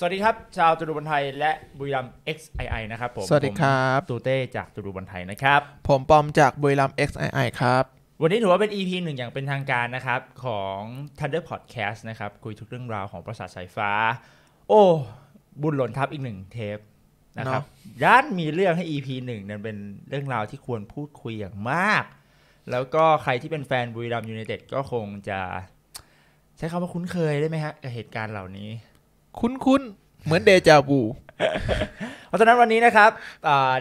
สวัสดีครับ ชาวตุรุบันไทยและบุรีรัม XII นะครับผมสวัสดีครับ ตูเต้จากตุรุบันไทยนะครับ ผมปอมจากบุรีรัม XII ครับ วันนี้ถือว่าเป็น EP หนึ่งอย่างเป็นทางการนะครับของ Thunder Podcast นะครับ คุยทุกเรื่องราวของประสาทสายฟ้า โอ้ บุญหล่นทับอีกหนึ่งเทปนะครับ ย่านมีเรื่องให้ EP หนึ่งนั้นเป็นเรื่องราวที่ควรพูดคุยอย่างมาก แล้วก็ใครที่เป็นแฟนบุรีรัมยูไนเต็ดก็คงจะใช้คำว่าคุ้นเคยได้ไหมฮะกับเหตุการณ์เหล่านี้คุ้นๆ เหมือนเดจาวูเพราะฉะนั้นวันนี้นะครับ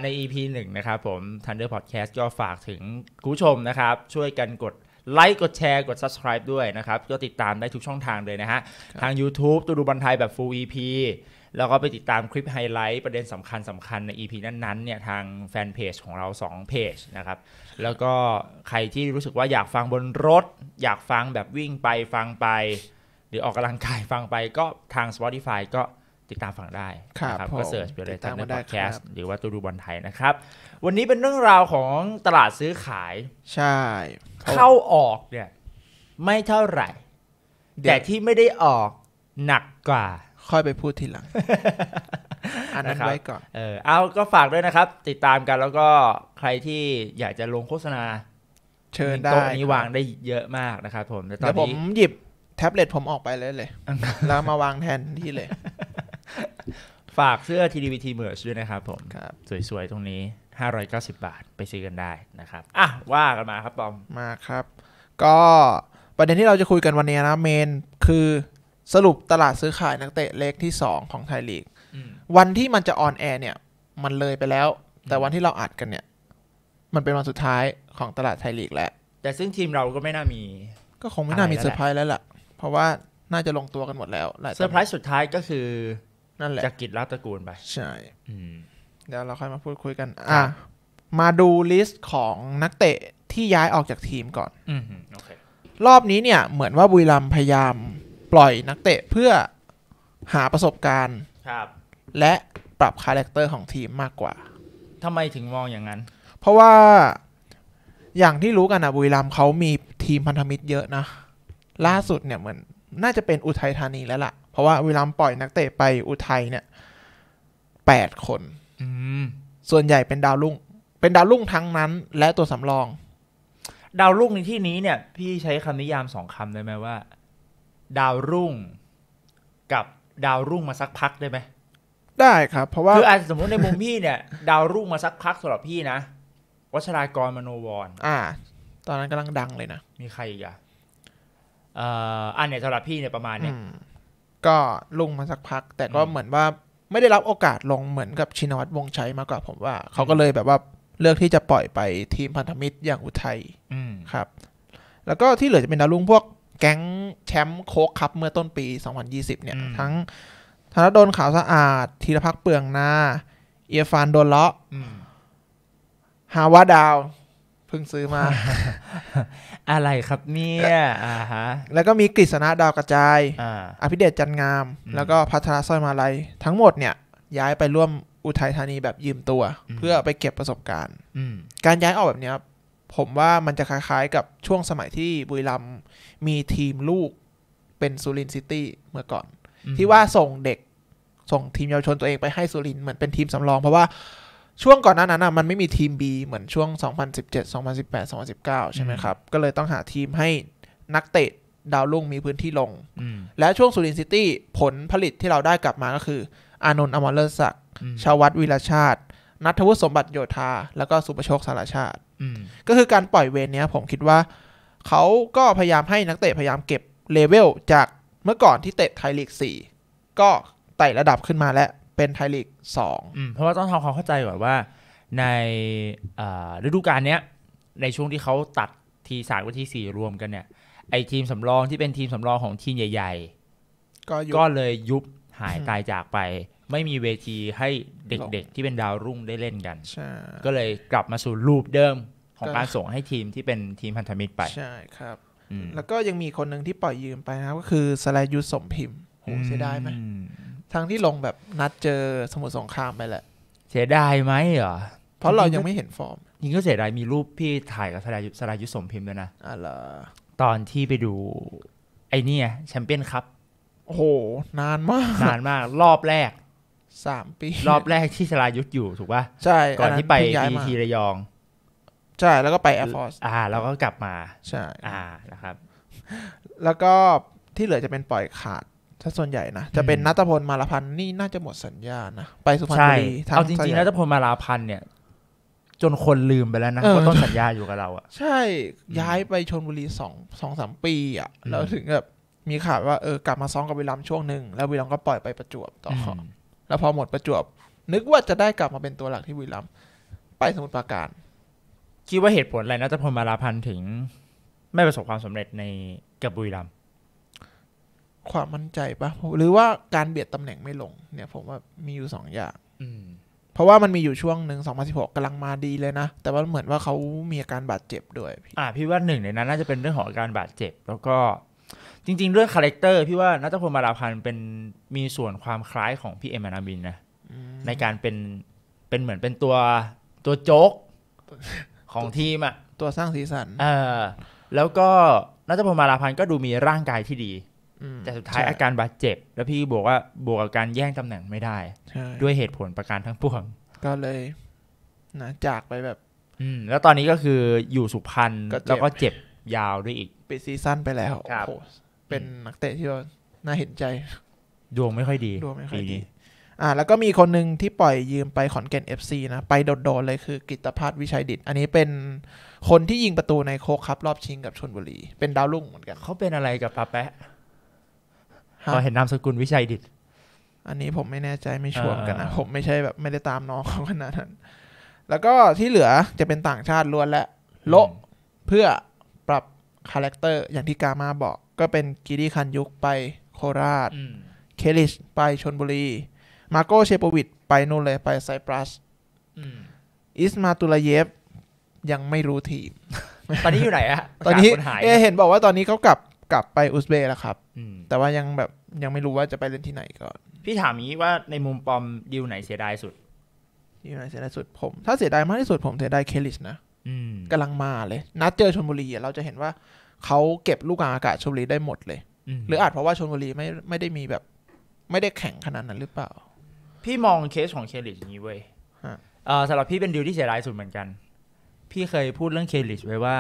ใน EP หนึ่งนะครับผม Thunder Podcast ก็ฝากถึงคุณผู้ชมนะครับ ช่วยกันกดไลค์ กดแชร์ กด subscribe ด้วยนะครับ ก็ติดตามได้ทุกช่องทางเลยนะฮะทาง YouTube ตูดูบันไทย แบบ full EP แล้วก็ไปติดตามคลิปไฮไลท์ประเด็นสำคัญสำคัญ ใน EP นั้นๆ เนี่ยทางแฟนเพจของเรา2เพจนะครับแล้วก็ใครที่รู้สึกว่าอยากฟังบนรถ อยากฟังแบบวิ่งไปฟังไปหรือออกกำลังกายฟังไปก็ทาง Spotify ก็ติดตามฟังได้ ครับก็เสิร์ชไปเลยตามในพอดแคสต์หรือว่าตูดูบอลไทยนะครับ วันนี้เป็นเรื่องราวของตลาดซื้อขาย ใช่ เข้าออกเนี่ย ไม่เท่าไหร่ แต่ที่ไม่ได้ออกหนักกว่า ค่อยไปพูดทีหลังอันนั้นไว้ก่อน เออเอาก็ฝากด้วยนะครับ ติดตามกันแล้วก็ใครที่อยากจะลงโฆษณา เชิญได้ตรงนี้วางได้เยอะมากนะครับ ผมแต่ตอนนี้ผมหยิบแท็บเล็ตผมออกไปเลยเลยแล้วมาวางแทนที่เลย ฝากเสื้อ TDVT Merge ด้วยนะครับผมครับสวย ๆ ตรงนี้ 590 บาท ไปซื้อกันได้นะครับ อ่ะ ว่ากันมาครับปอม มาครับ ก็ประเด็นที่เราจะคุยกันวันนี้นะเมนคือสรุปตลาดซื้อขายนักเตะเล็กที่ 2 ของไทยลีก วันที่มันจะออนแอร์เนี่ย มันเลยไปแล้ว แต่วันที่เราอัดกันเนี่ย มันเป็นวันสุดท้ายของตลาดไทยลีกแล้ว แต่ซึ่งทีมเราก็ไม่น่ามี ก็คงไม่น่ามีเซอร์ไพรส์แล้วล่ะเพราะว่าน่าจะลงตัวกันหมดแล้วเซอร์ไพรส์สุดท้ายก็คือนั่นแหละจะกิจรัตตระกูลไป ใช่เดี๋ยวเราค่อยมาพูดคุยกัน อ่ะมาดูลิสต์ของนักเตะที่ย้ายออกจากทีมก่อนอรอบนี้เนี่ย เหมือนว่าบุรีรัมพยายามปล่อยนักเตะเพื่อหาประสบการณ์ครับ และปรับคาแรคเตอร์ของทีมมากกว่าทำไมถึงมองอย่างนั้น เพราะว่า อย่างที่รู้กันนะบุรีรัมเขามีทีมพันธมิตรเยอะนะล่าสุดเนี่ยเหมือน น่าจะเป็นอุทัยธานีแล้วละ่ะเพราะว่าเวลาปล่อยนักเตะไปอุทัยเนี่ยแปดคนส่วนใหญ่เป็นดาวรุ่ง เป็นดาวรุ่งทั้งนั้น และตัวสำรอง ดาวรุ่งในที่นี้เนี่ย พี่ใช้คำนิยามสองคำได้ไหมว่า ดาวรุ่ง กับดาวรุ่งมาสักพักได้ไหมได้ครับ เพราะว่าคืออาจสมมติในมุมพี่เนี่ย ดาวรุ่งมาสักพักสำหรับพี่นะวัชรากรมโนวร อ่า ตอนนั้นกำลังดังเลยนะมีใครอีกอะอันเนี่ยสำหรับพี่เนี่ยประมาณเนี่ย ก็ลงมาสักพัก แต่ก็เหมือนว่าไม่ได้รับโอกาสลงเหมือนกับชินวัตรวงชัยมากกว่าผมว่าเขาก็เลยแบบว่าเลือกที่จะปล่อยไปทีมพันธมิตรอย่างอุทัยครับ แล้วก็ที่เหลือจะเป็นดาวรุ่งพวกแก๊งแชมป์โคกครับเมื่อต้นปี 2020 เนี่ย ทั้งธนดลขาวสะอาดธีรพักเปลืองนาเอียฟานโดนเลาะฮาวาดาวเพิ่งซื้อมา อะไรครับเนี่ยอ่าฮะแล้วก็มีกฤษณะดาวกระจายอภิเดชจันงาม แล้วก็พัทราสร้อยมาลัยทั้งหมดเนี่ยย้ายไปร่วมอุทัยธานีแบบยืมตัว เพื่อไปเก็บประสบการณ์การย้ายออกแบบนี้ครับผมว่ามันจะคล้ายๆ กับช่วงสมัยที่บุรีรัมมีทีมลูกเป็นซูรินซิตี้เมื่อก่อน ที่ว่าส่งเด็กส่งทีมเยาวชนตัวเองไปให้สุรินเหมือนเป็นทีมสำรองเพราะว่าช่วงก่อนหน้านั้นมันไม่มีทีม B เหมือนช่วง 2017 2018 2019 ใช่ไหมครับ ก็เลยต้องหาทีมให้นักเตะดาวรุ่งมีพื้นที่ลง และช่วงสุรินทร์ซิตี้ผลผลิตที่เราได้กลับมาก็คือ อานนท์อมรเลิศศักดิ์ชาววัตวิรชาตินัทวุฒิสมบัติโยธา แล้วก็สุประโชคสารชาติ ก็คือการปล่อยเวรเนี้ยผมคิดว่าเขาก็พยายามให้นักเตะพยายามเก็บเลเวลจากเมื่อก่อนที่เตะไทยลีก 4 ก็ไต่ระดับขึ้นมาแล้วเป็นไทยลีกสองเพราะว่าต้องทำความเข้าใจก่อนว่าในฤดูกาลเนี้ยในช่วงที่เขาตัดทีสามกับทีสี่รวมกันเนี่ยไอทีมสำรองที่เป็นทีมสำรองของทีมใหญ่ ๆ ก็ก็เลยยุบหายตายจากไป ไม่มีเวทีให้เด็ก ๆ ที่เป็นดาวรุ่งได้เล่นกันก็เลยกลับมาสู่รูปเดิมของการส่งให้ทีมที่เป็นทีมพันธมิตรไป ใช่ครับ แล้วก็ยังมีคนหนึ่งที่ปล่อยยืมไปนะก็คือสลายยุสมพิมพ์โหเสียดายไหมทั้งที่ลงแบบนัดเจอสมุทรสงครามไปแหละ เสียดายไหมเหรอ เพราะเรายังไม่เห็นฟอร์มยิงก็เสียดายมีรูปพี่ถ่ายกับสรายุสรายุสมพิมพ์ด้วยนะอ๋อเหรอตอนที่ไปดูไอ้นี่แชมเปี้ยนครับโอ้โห นานมาก นานมาก รอบแรกสามปี รอบแรกที่สรายุทธอยู่ถูกป่ะใช่ก่อนที่ไปบีทีระยอง ใช่ แล้วก็ไปแอร์ฟอร์สอ่า แล้วก็กลับมาใช่อ่านะครับ แล้วก็ที่เหลือจะเป็นปล่อยขาดถ้าส่วนใหญ่นะจะเป็นนัตพลมาลาพันธ์นี่น่าจะหมดสัญญานะไปสุพรรณบุรีเอาจริงๆนัตพลมาลาพันธ์เนี่ยจนคนลืมไปแล้วนะเขาต้องสัญญาอยู่กับเราอะใช่ ย้ายไปชนบุรีสองสองสามปีอะแล้วถึงแบบมีข่าวว่าเออกลับมาซ้อมกับวิลัมช่วงหนึ่งแล้ววิลัมก็ปล่อยไปประจวบต่อแล้วพอหมดประจวบนึกว่าจะได้กลับมาเป็นตัวหลักที่วิลัมไปสมุทรปราการคิดว่าเหตุผลอะไรนะจะพลมาลาพันธ์ถึง ไม่ประสบความสำเร็จในกับบุรีรัมความมั่นใจปะหรือว่าการเบียดตำแหน่งไม่ลงเนี่ยผมว่ามีอยู่สองอย่างเพราะว่ามันมีอยู่ช่วงหนึ่งสองพันสิบหกกำลังมาดีเลยนะ แต่ว่าเหมือนว่าเขามีอาการบาดเจ็บด้วยพี่อ่าพี่ว่าหนึ่งในนั้นน่าจะเป็นเรื่องของอาการบาดเจ็บ แล้วก็จริงๆเรื่องคาแรคเตอร์พี่ว่านัทพลมาลาพันธ์เป็นมีส่วนความคล้ายของพี่เอ็มนาบินนะในการเป็นเป็นเหมือนเป็นตัวตัวโจ๊กของทีมอะตัวสร้างสีสันเออแล้วก็นัทพลมาลาพันธ์ก็ดูมีร่างกายที่ดีแต่สุดท้ายอาการบาดเจ็บ แล้วพี่บอกว่าบวกกับการแย่งตำแหน่งไม่ได้ ด้วยเหตุผลประการทั้งปวงก็เลยนะจากไปแบบ อืม แล้วตอนนี้ก็คืออยู่สุพรรณแล้วก็เจ็บยาวด้วยอีกปิดซีซั่นไปแล้วโอ้เป็นนักเตะที่น่าเห็นใจดวงไม่ค่อยดีดวงไม่ค่อยดี อ่า แล้วก็มีคนหนึ่งที่ปล่อยยืมไปขอนแก่นเอฟซีนะ ไปโดด ๆ เลยคือกิตพัฒน์วิชัยดิตอันนี้เป็นคนที่ยิงประตูในโคกครับรอบชิงกับชนบุรีเป็นดาวรุ่งเหมือนกันเขาเป็นอะไรกับปาแปะพอเห็นนามสกุลวิชัยดิต อันนี้ผมไม่แน่ใจไม่ชัวร์กันนะผมไม่ใช่แบบไม่ได้ตามน้องเขาขนาดนั้น แล้วก็ที่เหลือจะเป็นต่างชาติล้วนและโลเพื่อปรับคาแรคเตอร์ อย่างที่กามาบอกก็เป็นกิริคันยุกไปโคราช เคลิชไปชนบุรี มาโกเชปวิดไปนู่นเลยไปไซปรัสอิสมาตุลเยฟ ยังไม่รู้ทีมตอนนี้อยู่ไหนอะตอนนี้เอเห็นบอกว่าตอนนี้เขากลับกลับไปอุซเบกแล้วครับแต่ว่ายังแบบยังไม่รู้ว่าจะไปเล่นที่ไหนก่อนพี่ถามนี้ว่าในมุมปอมดีลไหนเสียดายสุดดีลไหนเสียดายสุดผม ถ้าเสียดายมากที่สุดผมเสียดายเคลิชนะกำลังมาเลยนัดเจอชนบุรีเราจะเห็นว่าเขาเก็บลูกกางอากาศชนบุรีได้หมดเลยหรือ อาจเพราะว่าชนบุรีไม่ไม่ได้มีแบบ ไม่ได้แข่งขนาดนั้นหรือเปล่า พี่มองเคสของเคลิชนี้เว้ยสำหรับพี่เป็นดีลที่เสียดายสุดเหมือนกัน พี่เคยพูดเรื่องเคลิชไว้ว่า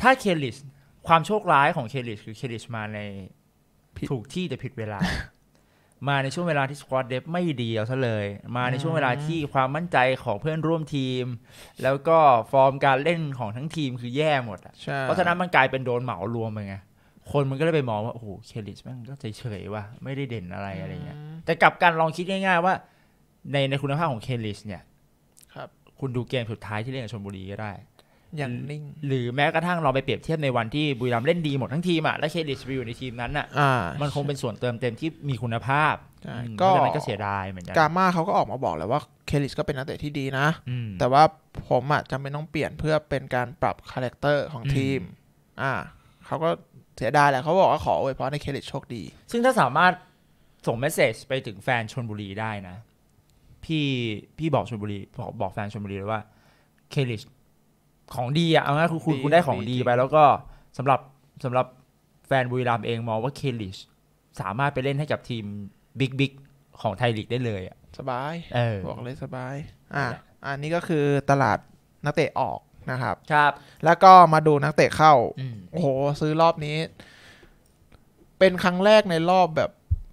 ถ้าเคลิชความโชคร้ายของเคลิชคือเคลิชมาในถูกที่แต่ผิดเวลา มาในช่วงเวลาที่สควอตเดฟไม่ดีเอาซะเลย มาในช่วงเวลาที่ความมั่นใจของเพื่อนร่วมทีม แล้วก็ฟอร์มการเล่นของทั้งทีมคือแย่หมดอะเพราะฉะนั้นมันกลายเป็นโดนเหมารวมไปไงคนมันก็เลยไปมองว่าโอ้โหเคลิชมันก็เฉยยว่ะไม่ได้เด่นอะไรอะไรเงี้ยแต่กลับการลองคิดง่ายๆว่า ในในคุณภาพของเคลิชเนี่ย ครับคุณดูเกมสุดท้ายที่เล่นกับชลบุรีก็ได้ยางนิ่งหรือแม้กระทั่งเราไปเปรียบเทียบในวันที่บุรีรัมย์เล่นดีหมดทั้งทีมอ่ะและเครดิตไปอยู่ในทีมนั้นอ่ะมันคงเป็นส่วนเติมเต็มที่มีคุณภาพ ก็ก็เสียดายเหมือนกันกาม่าเขาก็ออกมาบอกแล้วว่าเคลิสก็เป็นนักเตะที่ดีนะ แต่ว่าผมอ่ะจำเป็นต้องเปลี่ยนเพื่อเป็นการปรับคาแรคเตอร์ของทีมอ่าเขาก็เสียดายแหละเขาบอกว่าขออวยพรให้เคลิสโชคดี ซึ่งถ้าสามารถส่งเมสเซจไปถึงแฟนชนบุรีได้นะ พี่พี่บอกชนบุรีบอกบอกแฟนชนบุรีเลยว่าเคลิสของดีอะเอางี้คุณคุณได้ของดีไปแล้วก็สำหรับสำหรับแฟนบุรีรัมเองมองว่าเคลิชสามารถไปเล่นให้กับทีมบิ๊กบิ๊กของไทยลีกได้เลยอะสบายออบอกเลยสบายอ่ะอันนี้ก็คือตลาดนักเตะออกนะครับ ครับ แล้วก็มาดูนักเตะเข้า โอ้โหซื้อรอบนี้ เป็นครั้งแรกในรอบแบบ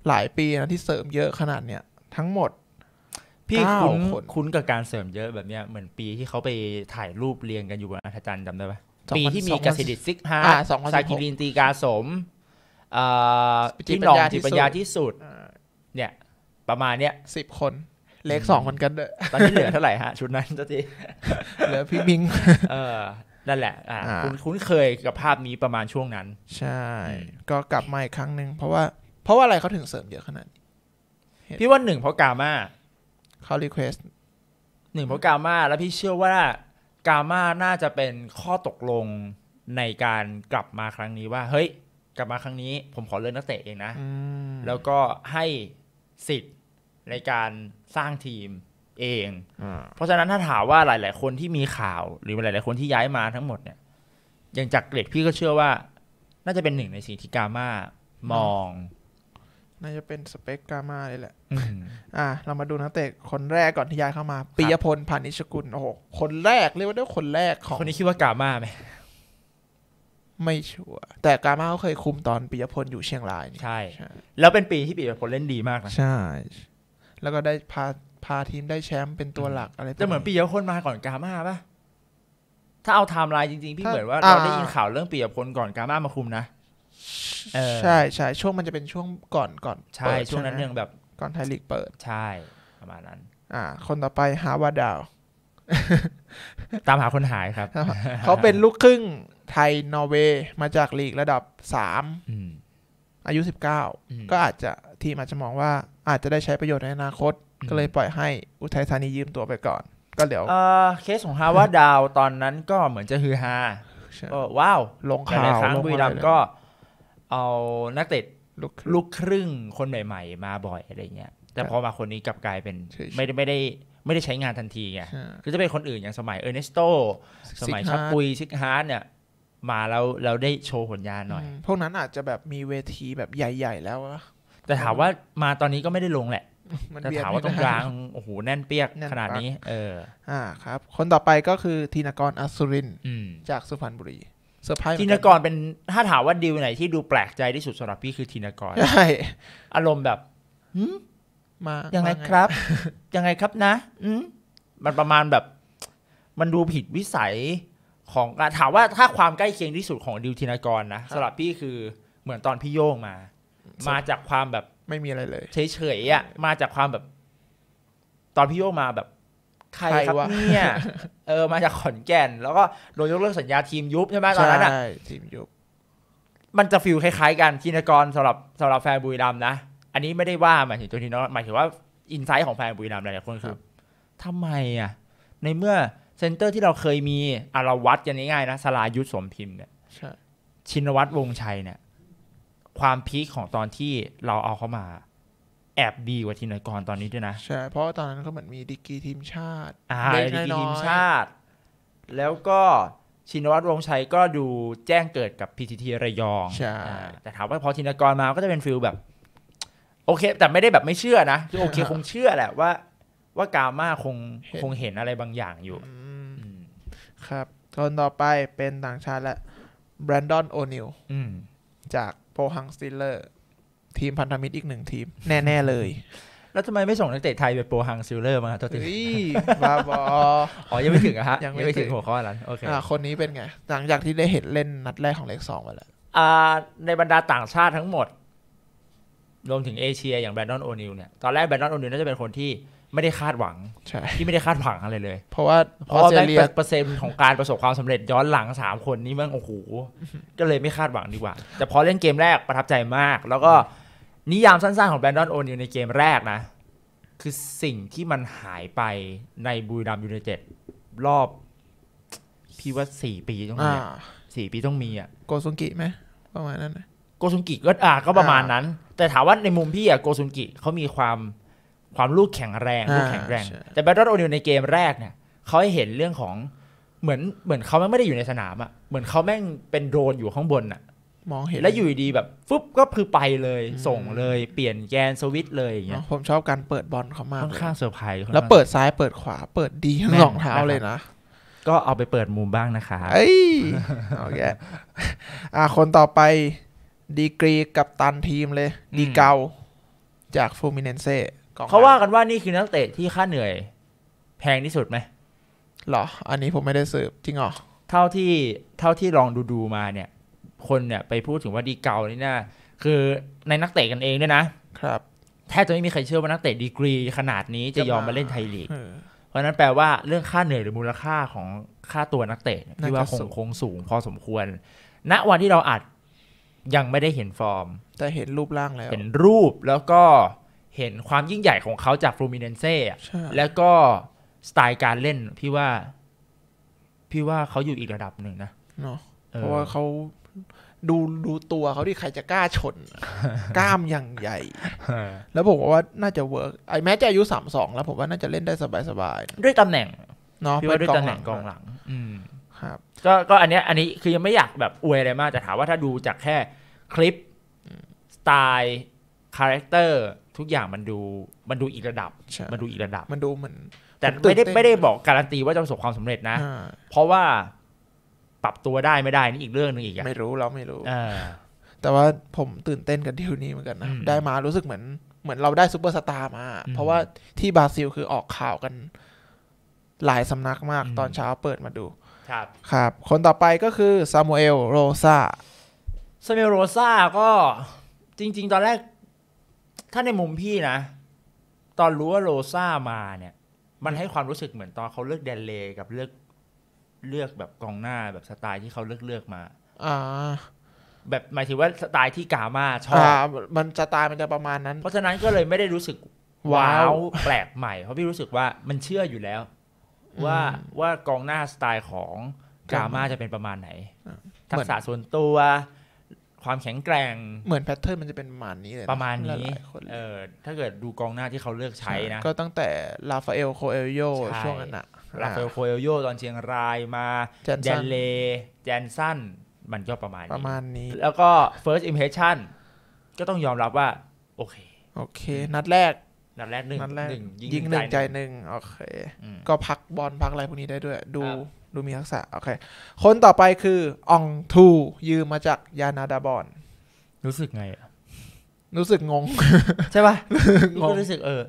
หลายปีนะที่เสริมเยอะขนาดเนี้ยทั้งหมดพี่คุ้นคุ้นกับการเสริมเยอะแบบเนี้ย เหมือนปีที่เขาไปถ่ายรูปเรียงกันอยู่บนอัธจันทร์จำได้ปะปีที่มีกสิธิซิกฮาสากิรินตีกาสมที่หนองที่ปัญญาที่สุด เนี่ย ประมาณเนี้ยสิบคน เล็กสองคนกันเลยตอนนี้เหลือเท่าไหร่ฮะ ชุดนั้นจ้าทีเหลือพี่บิงเออนั่นแหละอ่าคุคุ้นเคยกับภาพนี้ประมาณช่วงนั้น ใช่ ก็กลับมาอีกครั้งหนึ่งเพราะว่าเพราะว่าอะไรเขาถึงเสริมเยอะขนาดนี้พี่ว่าหนึ่งเพราะกามาเข้ารีเควสหนึ่งเพราะกามาแล้วพี่เชื่อว่ากามาน่าจะเป็นข้อตกลงในการกลับมาครั้งนี้ว่า เฮ้ย กลับมาครั้งนี้ผมขอเลิกนักเตะเองนะแล้วก็ให้สิทธิ์ในการสร้างทีมเองเพราะฉะนั้นถ้าถามว่าหลาย ๆคนที่มีข่าวหรือหลาย ๆคนที่ย้ายมาทั้งหมดเนี่ย อย่างจากเกรดพี่ก็เชื่อว่า น่าจะเป็นหนึ่งในสิ่งที่กามามองน่าจะเป็นสเปกกามาเลยแหละอ่าเรามาดูนักเตะคนแรกก่อนที่ย้ายเข้ามาปิยพลพานิชกุลโอ้โหคนแรกเรียกว่าได้คนแรกของคนนี้คิดว่ากามาไหมไม่ชัวร์แต่กามาเขาเคยคุมตอนปิยพลอยู่เชียงรายใช่ แล้วเป็นปีที่ปิยพลเล่นดีมากนะใช่ แล้วก็ได้พาพาทีมได้แชมป์เป็นตัวหลักอะไรจต่เหมือนปิยพลมาก่อนกามาปะถ้าเอาไทม์ไลน์จริงๆพี่เหมือนว่า เราได้ยินข่าวเรื่องปิยพลก่อนกามามาคุมนะใช่ใช่ ช่วงมันจะเป็นช่วงก่อนก่อนใช่ ช่วงนั้นยังแบบ ก่อนไทยลีกเปิดใช่ประมาณนั้น อ่า คนต่อไปฮาวาดาว ตามหาคนหายครับเขาเป็นลูกครึ่งไทยนอร์เวย์มาจากลีกระดับสามอายุสิบเก้าก็อาจจะทีมอาจจะมองว่า อาจจะได้ใช้ประโยชน์ในอนาคตก็เลยปล่อยให้อุทัยธานียืมตัวไปก่อน ก็เดี๋ยวเคสของฮาวาดาว ตอนนั้นก็เหมือนจะฮือฮาว้าว ลงข่าวครั้งบุรีรัมก็เอานักเตะลูกครึ่งคนใหม่ๆ มาบ่อยอะไรเงี้ยแต่พอมาคนนี้กลับกลายเป็น ไม่ได้ไม่ได้ไม่ได้ใช้งานทันทีไงคือจะเป็นคนอื่นอย่างสมัยเออร์เนสโตสมัยชับปุยซิกฮาร์ดเนี่ยมาแล้วเราได้โชว์ผลงานหน่อย พวกนั้นอาจจะแบบมีเวทีแบบใหญ่ๆ แล้วแต่ถามว่ามาตอนนี้ก็ไม่ได้ลงแหละแต่ถามว่าตรงกลางโอ้โหแน่นเปียกขนาดนี้ เอออ่าครับ คนต่อไปก็คือธีนกรอสุริน จากสุพรรณบุรีเซอร์ไพรส์ทีนกรเป็นถ้าถามว่าดีลไหน ที่ดูแปลกใจที่สุดสำหรับพี่คือทีนกรใช่อารมณ์แบบมายังไงครับ ยังไงครับนะอืมันประมาณแบบ มันดูผิดวิสัยของถามว่าถ้าความใกล้เคียงที่สุดของดิวทินากรนะสำหรับพี่คือเหมือนตอนพี่โย่งมา มาจากความแบบไม่มีอะไรเลยเฉยๆอ่ะมาจากความแบบ ตอนพี่โย่งมาแบบใครครับเนี่ย เออมาจากขอนแก่น แล้วก็โดนยกเลิกสัญญาทีมยุบใช่ไหมตอนนั้นอ่ะทีมยุบมันจะฟิลคล้ายๆกันทีนกรสำหรับสำหรับแฟนบุรีรัมนะอันนี้ไม่ได้ว่าหมายถึงตัวทีนหมายถึงว่าอินไซต์ของแฟนบุรีรัมหลายคนคือทำไมอ่ะในเมื่อเซนเตอร์ที่เราเคยมีอารวัตกันง่ายๆนะสลายุทธสมพิมพ์เนี่ยชินวัตรวงชัยเนี่ยความพีคของตอนที่เราเอาเขามาแอบดีกว่าทีนกรตอนนี้ด้วยนะใช่ เพราะตอนนั้นก็เหมือนมีดีกีทีมชาติอ่าดิกีทีมชาติ แล้วก็ชินวัตรวงชัยก็ดูแจ้งเกิดกับพีทีทีระยองใช่แต่ถามว่าพอทีนกรมาก็จะเป็นฟิลแบบ โอเค แต่ไม่ได้แบบไม่เชื่อนะคือโอเค คงเชื่อแหละว่า ว่ากาม่าคงคงเห็นอะไรบางอย่างอยู่ครับ คนต่อไปเป็นต่างชาติและแบรนดอนโอนิลจากโปรฮังสติลเลอร์ทีมพันธมิตรอีกหนึ่งทีม แน่ ๆ เลย แล้วทำไมไม่ส่งนักเตะไทยไปโปรฮังซิลเลอร์มาตัวิงบ้าบออ๋อยังไม่ถึงอะฮะยังไม่ถึงหัวข้อนั้นโอเคคนนี้เป็นไง หลังจากที่ได้เห็นเล่นนัดแรกของเลกสองมาแล้วในบรรดาต่างชาติทั้งหมดรวมถึงเอเชียอย่างแบรนดอนโอนิลเนี่ยตอนแรกแบรนดอนโอนิลน่าจะเป็นคนที่ไม่ได้คาดหวังที่ไม่ได้คาดหวังอะไรเลย เพราะว่าเพราะว่าเปอร์เซ็นต์ของการประสบความสำเร็จย้อนหลังสามคนนี้มังโอ้โหก็เลยไม่คาดหวังดีกว่า แต่พอเล่นเกมแรกประทับใจมากแล้วก็นิยามสั้นๆของแบรนดอนโอนิวในเกมแรกนะ คือสิ่งที่มันหายไปในบุรีรัมยูไนเต็ดรอบพี่ว่าสี่ปีต้องมีสี่ปีต้องมีอ่ะโกซุงกิไหมประมาณนั้นโกซุงกิก็อ่าก็ประมาณนั้น แต่ถามว่าในมุมพี่อ่ะโกซุงกิเขามีความความลูกแข็งแรงลูกแข็งแรง แต่แบรนดอนโอนิวในเกมแรกเนี่ยเขาให้เห็นเรื่องของเหมือนเหมือนเขาไม่ได้อยู่ในสนามอ่ะเหมือนเขาแม่งเป็นโดรนอยู่ข้างบนอ่ะมองเห็นแล้วอยู่ดีแบบฟึบก็พือไปเลย ส่งเลยเปลี่ยนแกนสวิตเลยอย่างเงี้ยผมชอบการเปิดบอลเขามาก ค่อนข้างเซอร์ไพรส์แล้วเปิดซ้ายเปิดขวาเปิดดีงสองเท้าเลยนะ ก็เอาไปเปิดมุมบ้างนะคะเอ้ยโอเคอ่าคนต่อไปดีกรีกับตันทีมเลยดีเกา จากฟูมิเนนเซ่เขาว่ากันว่านี่คือนักเตะที่ค่าเหนื่อย แพงที่สุดไหมหรอ อันนี้ผมไม่ได้สืบจริงหรอเท่าที่เท่าที่ลองดูดูมาเนี่ยคนเนี่ยไปพูดถึงว่าดีเกานี่นะคือในนักเตะกันเองด้วยนะครับแทบจะไม่มีใครเชื่อว่านักเตะดีกรีขนาดนี้ จะยอมมาเล่นไทยลีก เพราะนั้นแปลว่าเรื่องค่าเหนื่อยหรือมูลค่าของค่าตัวนักเตะที่ว่าคงคงสูง พอสมควร ณวันที่เราอัดยังไม่ได้เห็นฟอร์ม แต่เห็นรูปร่างแล้วเห็นรูปแล้วก็เห็นความยิ่งใหญ่ของเขาจากฟลูมิเนนเซ่แล้วก็สไตล์การเล่น พี่ว่า พี่ว่าเขาอยู่อีกระดับหนึ่งนะเพราะว่าเขาดูดูตัวเขาที่ใครจะกล้าชน กล้ามอย่างใหญ่แล้วผมว่าน่าจะเวิร์กไอ้แม้จะอายุสามสองแล้วผมว่าน่าจะเล่นได้สบายๆ ด้วยตำแหน่งเนาะพี่ว่าด้วยตำแหน่งกองหลัง อืมครับ ก็ก็อันเนี้ยอันนี้คือยังไม่อยากแบบอวยอะไรมากแต่ถามว่าถ้าดูจากแค่คลิปสไตล์ คาแรคเตอร์ทุกอย่างมันดูมันดูอีกระดับ มันดูอีกระดับมันดูเหมือนแต่ไม่ได้ไม่ได้บอกการันตีว่าจะประสบความสำเร็จนะ เพราะว่าปรับตัวได้ไม่ได้นี่อีกเรื่องนึงอีกอะไม่รู้เราไม่รู้แต่ว่าผมตื่นเต้นกับดีวนี้เหมือนกันนะได้มารู้สึกเหมือนเหมือนเราได้ซูเปอร์สตาร์มา เพราะว่าที่บราซิลคือออกข่าวกัน หลายสำนักมากตอนเช้าเปิดมาดูครับ ครับ คนต่อไปก็คือซามูเอลโรซาซามูเอลโรซาก็จริง ๆ ตอนแรกถ้าในมุมพี่นะ ตอนรู้ว่าโรซามาเนี่ย มันให้ความรู้สึกเหมือนตอนเขาเลือกเดนเลกับเลือกเลือกแบบกองหน้าแบบสไตล์ที่เขาเลือกเลือกมาอ่าแบบหมายถึงว่าสไตล์ที่กามาชอบมันสไตล์มันจะประมาณนั้น เพราะฉะนั้นก็เลยไม่ได้รู้สึกว้าวแปลกใหม่ เพราะพี่รู้สึกว่ามันเชื่ออยู่แล้ว ว่าว่ากองหน้าสไตล์ของกามาจะเป็นประมาณไหน ทักษะส่วนตัวความแข็งแกร่ง เหมือนแพทเทิร์นมันจะเป็นประมาณนี้เลย ประมาณนี้เออ ถ้าเกิดดูกองหน้าที่เขาเลือกใช้นะ ก็ตั้งแต่ลาฟาเอลโคเอลโยช่วงนั้นอะราฟาเอลโคเอลโยตอนเชียงรายมาแดนเลแจนสันมันก็ประมาณประมาณนี้ แล้วก็ first impression ก็ต้องยอมรับว่า โอเค โอเค นัดแรก นัดแรกหนึ่งนัดแรกหนึ่งยิงหนึ่งใจหนึ่งโอเค ก็พักบอลพักอะไรพวกนี้ได้ด้วย ดูดูมีทักษะโอเค คนต่อไปคืออองทูยืมมาจากยานาดาบอนรู้สึกไงอะรู้สึกงง ใช่ป่ะงงรู้สึกเออ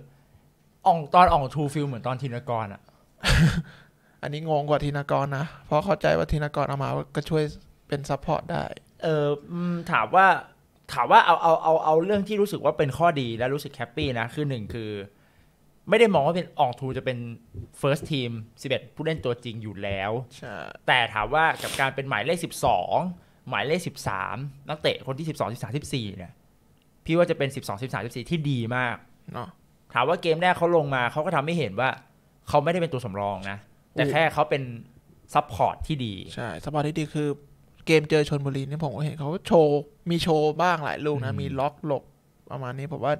อ่องตอนอ่องทูฟิลเหมือนตอนธีนกรอะอันนี้งงกว่าธีนากรนะ เพราะเข้าใจว่าธีนากรเอามาก็ช่วยเป็นซัพพอร์ตได้ เออถามว่า ถามว่าเอาเอาเอาเอาเรื่องที่รู้สึกว่าเป็นข้อดีและรู้สึกแฮปปี้นะ คือหนึ่งคือ ไม่ได้มองว่าเป็นออกทูจะเป็น first team 11 ผู้เล่นตัวจริงอยู่แล้วแต่ถามว่ากับการเป็นหมายเลข 12 หมายเลข 13นักเตะคนที่12 13 14เนี่ยพี่ว่าจะเป็น 12 13 14ที่ดีมาก เนาะถามว่าเกมแรกเขาลงมาเขาก็ทำให้เห็นว่าเขาไม่ได้เป็นตัวสำรองนะ แต่แค่เขาเป็นซัพพอร์ตที่ดีใช่ซัพพอร์ตที่ดีคือเกมเจอชนบุรีนี่ผมก็เห็นเขาโชว์ มีโชว์บ้างหลายลูกนะ มีล็อกหลบ ประมาณนี้ผมว่า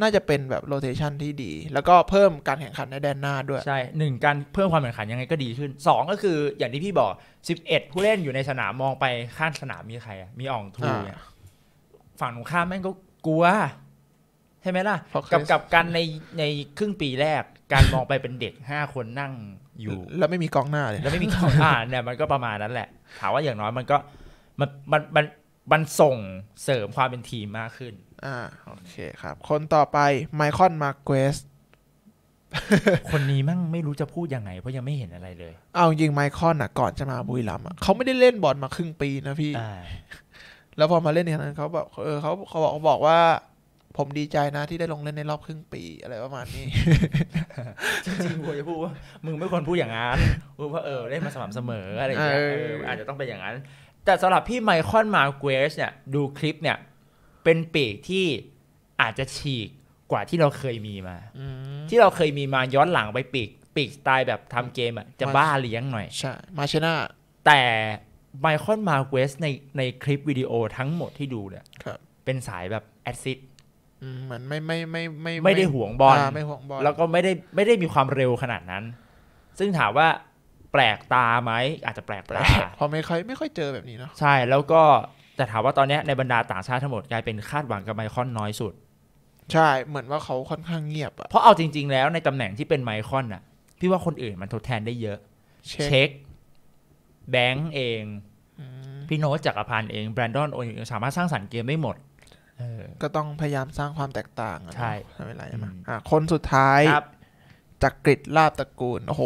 น่าจะเป็นแบบโรเตชันที่ดี แล้วก็เพิ่มการแข่งขันในแดนหน้าด้วย ใช่หนึ่งการเพิ่มความแข่งขันยังไงก็ดีขึ้น2 ก็คือ อย่างที่พี่บอก 11 ผู้เล่นอยู่ในสนามมองไปข้างสนามมีใครมีอ่องทูเนี่ยฝั่งตรงข้ามแม่งก็กลัวใช่ไหมล่ะกับกับการในในครึ่งปีแรกการมองไปเป็นเด็กห้าคนนั่งอยู่ แล้วไม่มีกองหน้าเลย แล้วไม่มีกองหน้าเนี่ย มันก็ประมาณนั้นแหละถามว่าอย่างน้อยมันก็มันมันมันมันส่งเสริมความเป็นทีมมากขึ้น อ่าโอเคครับ คนต่อไปไมคอนมาเกสคนนี้มั่งไม่รู้จะพูดยังไง เพราะยังไม่เห็นอะไรเลยเอายิงไมคอนอ่ะก่อนจะมาบุยลำอ่ะเขาไม่ได้เล่นบอลมาครึ่งปีนะพี่แล้วพอมาเล่นเนนั้นเขาบอกเออเขาเขาบอกบอกว่าผมดีใจนะที่ได้ลงเล่นในรอบครึ่งปีอะไรประมาณนี้ จริงๆควรจะพูดว่ามึงไม่ควรพูดอย่างนั้น พูดว่าเออได้มาสม่ำเสมออะไรอย่างเงี้ยอาจจะต้องเป็นอย่างนั้น แต่สำหรับพี่ไมคอนมาเกสเนี่ยดูคลิปเนี่ย เป็นปีกที่อาจจะฉีกกว่าที่เราเคยมีมาที่เราเคยมีมาย้อนหลังไปปีกปีกสไตล์แบบทำเกมอ่ะจะบ้าเลี้ยงหน่อยใช่มาชนะแต่ไมคอนมาเกสในในคลิปวิดีโอทั้งหมดที่ดูเนี่ยเป็นสายแบบแอดซิสเหมือนไม่ไม่ไม่ไม่ไม่ได้ห่วงบอลไม่ห่วงบอลแล้วก็ไม่ได้ไม่ได้มีความเร็วขนาดนั้น ซึ่งถามว่าแปลกตาไหมอาจจะแปลกตาเพราะไม่ค่อยไม่ค่อยเจอแบบนี้เนาะใช่แล้วก็ แต่ถามว่าตอนนี้ในบรรดาต่างชาติทั้งหมดกลายเป็นคาดหวังกับไมคอนน้อยสุด ใช่ เหมือนว่าเขาค่อนข้างเงียบอะเพราะเอาจริงๆแล้วในตำแหน่งที่เป็นไมคอนอะพี่ว่าคนอื่นมันทดแทนได้เยอะ เช็คแบงก์เองพี่โน้ตจักรพันธ์เองแบรนดอนโอเองสามารถสร้างสรรค์เกมได้หมดก็ต้องพยายามสร้างความแตกต่างใช่ทำเป็นใช่ไหมอ่าคนสุดท้ายจักกริดลาบตระกูลโอ้โห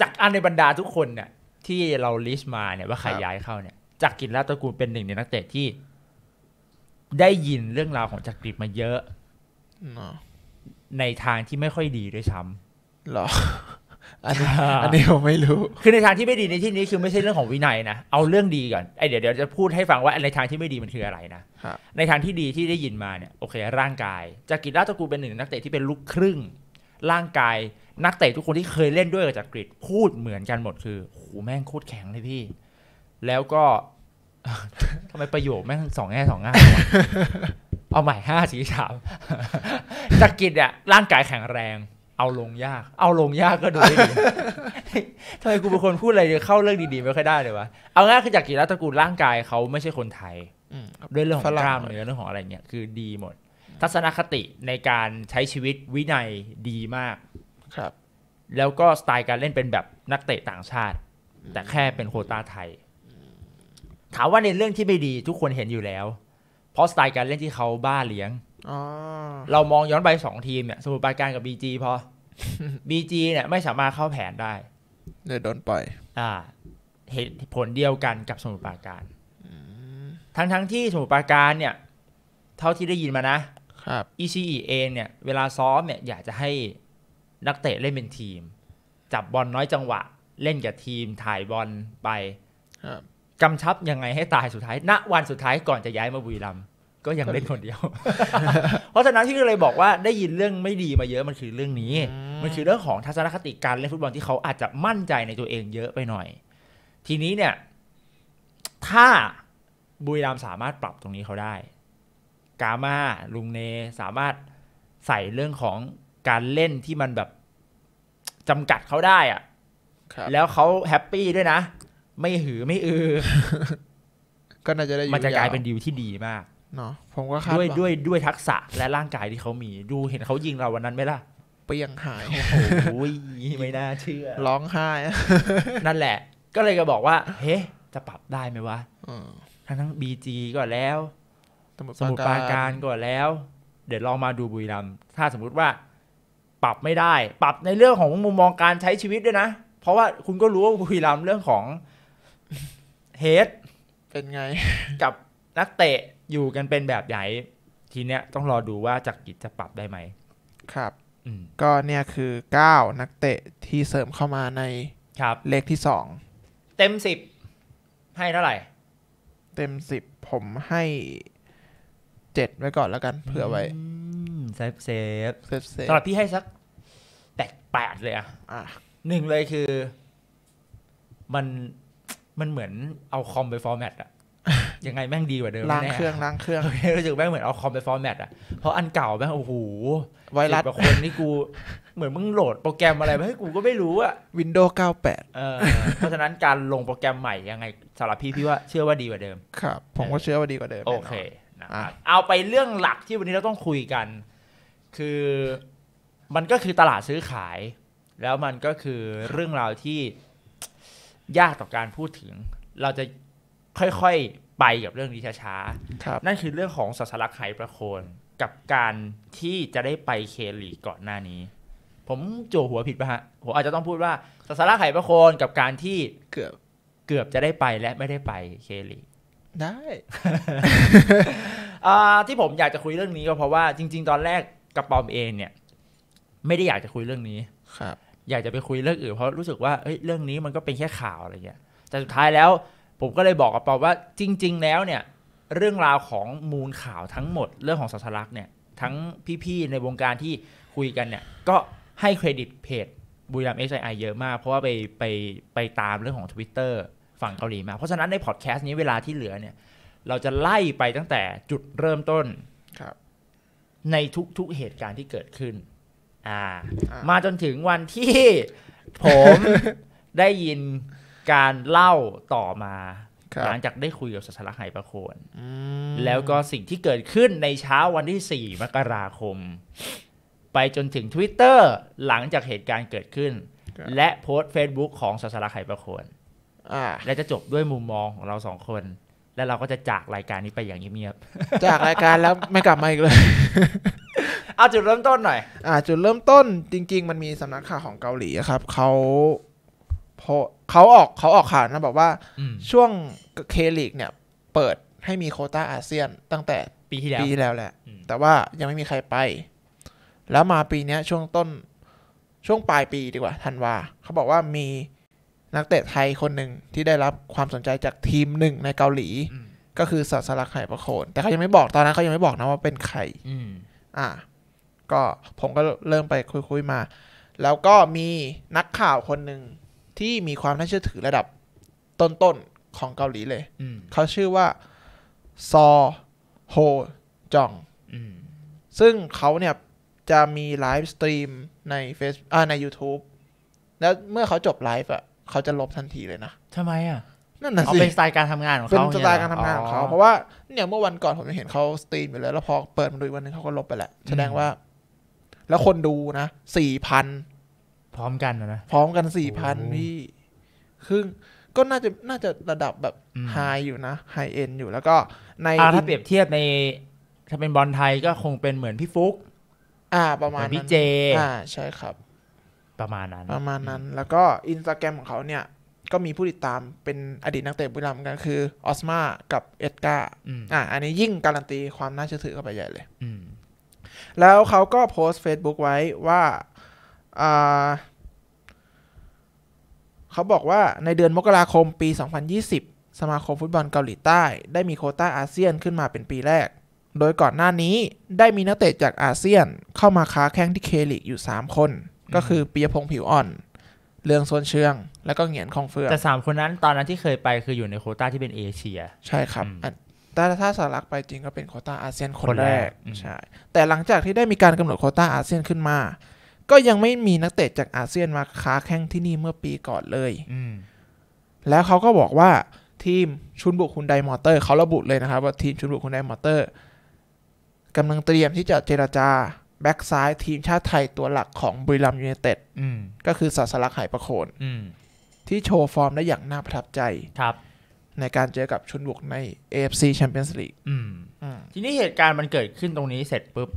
จากอันในบรรดาทุกคนเนี่ย ที่เราลิสต์มาเนี่ยว่าใครย้ายเข้าเนี่ยจักกริดลาบตระกูลเป็นหนึ่งในนักเตะที่ ได้ยินเรื่องราวของจักกริดมาเยอะในทางที่ไม่ค่อยดีด้วยซ้ำหรออันนี้อันนี้ผมไม่รู้ คือในทางที่ไม่ดีในที่นี้คือไม่ใช่เรื่องของวินัยนะ เอาเรื่องดีก่อนไอเดี๋ยวเดี๋ยวจะพูดให้ฟังว่าในทางที่ไม่ดีมันคืออะไรนะ ในทางที่ดีที่ได้ยินมาเนี่ยโอเค ร่างกาย จากกิจราตะกูเป็นหนึ่งนักเตะที่เป็นลูกครึ่ง ร่างกายนักเตะทุกคนที่เคยเล่นด้วยกับจักริดพูดเหมือนกันหมดคือโหแม่งโคตรแข็งเลยพี่ แล้วก็ทำไมประโยคแม่งสองแง่สองง่าเอาใหม่ห้าสีสามจักริดอ่ะร่างกายแข็งแรงเอาลงยาก เอาลงยากก็ดูได้ดีทำไมกูเป็นคนพูดอะไรเข้าเรื่องดีๆไม่ค่อยได้เลยวะ เอาง่ายคือจากกีฬาตระกูลร่างกายเขาไม่ใช่คนไทย ด้วยเรื่องของกล้ามเนื้อเรื่องของอะไรเงี้ยคือดีหมด ทัศนคติในการใช้ชีวิตวินัยดีมาก ครับ แล้วก็สไตล์การเล่นเป็นแบบนักเตะต่างชาติ แต่แค่เป็นโคต้าไทย ถามว่าในเรื่องที่ไม่ดีทุกคนเห็นอยู่แล้ว เพราะสไตล์การเล่นที่เขาบ้าเลี้ยงเรามองย้อนไปสองทีมเนี่ยสมุทรปราการกับบีจีพอบีจีเนี่ยไม่สามารถเข้าแผนได้เลยโดนปล่อยอ่าเหตุผลเดียวกันกับสมุทรปราการทั้งทั้งที่สมุทรปราการเนี่ยเท่าที่ได้ยินมานะ ครับ ECE เองเนี่ย เวลาซ้อมเนี่ยอยากจะให้นักเตะเล่นเป็นทีม จับบอลน้อยจังหวะเล่นกับทีมถ่ายบอลไปกำชับยังไงให้ตายสุดท้าย ณวันสุดท้ายก่อนจะย้ายมาบุรีรัมย์ก็ยังเล่นคนเดียว เพราะฉะนั้นที่เลยบอกว่าได้ยินเรื่องไม่ดีมาเยอะมันคือเรื่องนี้ มันคือเรื่องของทัศนคติการเล่นฟุตบอลที่เขาอาจจะมั่นใจในตัวเองเยอะไปหน่อย ทีนี้เนี่ย ถ้าบุรีรัมสามารถปรับตรงนี้เขาได้กามาลุงเนสามารถใส่เรื่องของการเล่นที่มันแบบจำกัดเขาได้อะแล้วเขาแฮปปี้ด้วยนะไม่หือไม่อือ ก็น่าจะได้มันจะกลายเป็นดีลที่ดีมากเนาะผมก็คาดด้วยด้วยด้วยทักษะและร่างกายที่เขามี ดูเห็นเขายิงเราวันนั้นไหมล่ะเปียงหายโอ้ยไม่น่าเชื่อ ร้องไห้นั่นแหละ ก็เลยก็บอกว่า เฮ้ จะปรับได้ไหมวะทั้งทั้งบีจีก็แล้ว สมุดปาการก็แล้ว เดี๋ยวลองมาดูบุรีรัมถ้าสมมุติว่า ปรับไม่ได้ ปรับในเรื่องของมุมมองการใช้ชีวิตด้วยนะ เพราะว่าคุณก็รู้ว่าบุรีรัมเรื่องของเฮดเป็นไง กับนักเตะอยู่กันเป็นแบบใหญ่ทีเนี้ยต้องรอดูว่าจักกิจจะปรับได้ไหม ครับก็เนี่ยคือ 9 นักเตะที่เสริมเข้ามาในครับ เลขที่ 2 เต็ม 10 ให้เท่าไหร่ เต็ม 10 ผมให้เจ็ดไว้ก่อนแล้วกันเผื่อไว้เซฟเซฟเซฟสำหรับพี่ให้สักแปดแปดเลยอ่ะหนึ่งเลยคือ มันมันเหมือนเอาคอมไปฟอร์แมตอะยังไงแม่งดีกว่าเดิมล้างเครื่องล้างเครื่องรู้สึกแม่งเหมือนเอาคอมไปฟอร์แมตอ่ะเพราะอันเก่าแม่งโอ้โหไวรัสคนนี่กูเหมือนมึงโหลดโปรแกรมอะไรมาให้กูก็ไม่รู้อ่ะวินโดว์เก้าแปดเพราะฉะนั้นการลงโปรแกรมใหม่ ยังไงสำหรับพี่พี่ว่าเชื่อว่าดีกว่าเดิมครับผมก็เชื่อว่าดีกว่าเดิมโอเคนะเอาไปเรื่องหลักที่วันนี้เราต้องคุยกัน คือมันก็คือตลาดซื้อขาย แล้วมันก็คือเรื่องราวที่ยากต่อการพูดถึง เราจะค่อยๆ ไปกับเรื่องนี้ช้าๆนั่นคือเรื่องของสาสลักไหประโคนกับการที่จะได้ไปเคลีก่อนหน้านี้ ผมโจหัวผิดปะฮะผมอาจจะต้องพูดว่าสัสลักไหประโคนกับการที่เกือบ เกือบจะได้ไปและไม่ได้ไปเคลีได้ที่ผมอยากจะคุยเรื่องนี้ก็เพราะว่าจริงๆตอนแรกกระปอมเองเนี่ยไม่ได้อยากจะคุยเรื่องนี้ ครับ อยากจะไปคุยเรื่องอื่นเพราะรู้สึกว่าเอ้ยเรื่องนี้มันก็เป็นแค่ข่าวอะไรเงี้ยแต่สุดท้ายแล้วผมก็เลยบอกกับปอว่าจริง ๆ แล้วเนี่ย เรื่องราวของมูลข่าวทั้งหมด เรื่องของสัสลักเนี่ย ทั้งพี่ ๆ ในวงการที่คุยกันเนี่ย ก็ให้เครดิตเพจ บุรีรัมเอชไอเยอะมาก เพราะว่าไปไปไปตามเรื่องของ Twitter ฝั่งเกาหลีมา เพราะฉะนั้นในพอดแคสต์นี้เวลาที่เหลือเนี่ย เราจะไล่ไปตั้งแต่จุดเริ่มต้นครับในทุก ๆเหตุการณ์ที่เกิดขึ้นอ่ามาจนถึงวันที่ผมได้ยินการเล่าต่อมา หลังจากได้คุยกับสัสลักไหประโคนแล้วก็สิ่งที่เกิดขึ้นในเช้าวันที่ 4 มกราคม ไปจนถึง Twitter หลังจากเหตุการณ์เกิดขึ้น และโพสต์ Facebook ของสัสลักไหประโคนและจะจบด้วยมุมมองของเราสองคน และเราก็จะจากรายการนี้ไปอย่างเงียบๆจากรายการแล้วไม่กลับมาอีกเลยเอาจุดเริ่มต้นหน่อย อ่า จุดเริ่มต้นจริง ๆ มันมีสำนักข่าวของเกาหลีครับเขาพะเขาออกเขาออกข่าวนะ บอกว่าช่วงเคลิกเนี่ย เปิดให้มีโคต้าอาเซียนตั้งแต่ปีที่แล้วปีแล้วแหละ แต่ว่ายังไม่มีใครไป แล้วมาปีนี้ช่วงต้นช่วงปลายปีดีกว่าธันวาเขาบอกว่ามีนักเตะไทยคนหนึ่งที่ได้รับความสนใจจากทีมหนึ่งในเกาหลี ก็คือสัสลักไห่ประโคนแต่เขายังไม่บอกตอนนั้นเขายังไม่บอกนะว่าเป็นใครอ่าก็ผมก็เริ่มไปคุยๆมา แล้วก็มีนักข่าวคนหนึ่งที่มีความน่าเชื่อถือระดับต้นๆของเกาหลีเลย เขาชื่อว่า ซอ โฮจอง ซึ่งเขาเนี่ยจะมีไลฟ์สตรีมในเฟซอ่าใน YouTube แล้วเมื่อเขาจบไลฟ์อ่ะเขาจะลบทันทีเลยนะ ทำไมอ่ะนั่นน่ะสิเป็นสไตล์การทำงานของเขาเป็นสไตล์การทำงานของเขา เพราะว่าเนี่ยเมื่อวันก่อนผมเห็นเขาสตรีมอยู่แลวแล้วพอเปิดมาดูวันนึงเขาก็ลบไปแหละ แสดงว่า แล้วคนดูนะสี่พันพร้อมกันนะ พร้อมกันสี่พันพี่ค่ง ก็น่าจะน่าจะระดับแบบไฮอยู่นะไฮเอ็นอยู่แล้วก็ในถ้าเปรียบเทียบใน ถ้าเป็นบอลไทยก็คงเป็นเหมือนพี่ฟุกอ่าประมาณพี่เจ อ่า ใช่ครับ ประมาณนั้น ประมาณนั้น แล้วก็อินสตาแกรมของเขาเนี่ยก็มีผู้ติดตามเป็นอดีตนักเตะบุรีรัมย์กัน คือออสมา กับเอ็ดกาอ่าอันนี้ยิ่งการันตีความน่าเชื่อถือเข้าไปใหญ่เลยแล้วเขาก็โพสต์ Facebook ไว้ว่าเขาบอกว่าในเดือนมกราคมปี 2020 สมาคมฟุตบอลเกาหลีใต้ได้มีโคต้าอาเซียนขึ้นมาเป็นปีแรก โดยก่อนหน้านี้ได้มีนักเตะจากอาเซียนเข้ามาค้าแข้งที่เคลิกอยู่ 3 คน ก็คือปียพงผิวอ่อน เรืองโซนเชือง แล้วก็เหงียนคองเฟืองแต่สามคนนั้นตอนนั้นที่เคยไปคืออยู่ในโคต้าที่เป็นเอเชียใช่ครับ แต่ถ้าสารักไปจริงก็เป็นโคต้าอาเซียนคนแรกใช่แต่หลังจากที่ได้มีการกำหนดโคต้าอาเซียนขึ้นมาก็ยังไม่มีนักเตะจากอาเซียนมาค้าแข้งที่นี่เมื่อปีก่อนเลย แล้วเขาก็บอกว่าทีมชุนบุกคุณไดมอเตอร์ เขาระบุเลยนะครับว่าทีมชุนบุกคุณไดมอเตอร์กำลังเตรียมที่จะเจราจาแบ็กซ้ายทีมชาติไทยตัวหลักของบุรีรัมยูเนเต็ดก็คือศาสลักไหประโคนที่โชว์ฟอร์มได้อย่างน่าประทับใจครับ ในการเจอกับชุนบุกใน AFC Champions League ทีนี้เหตุการณ์มันเกิดขึ้นตรงนี้เสร็จปุ๊บ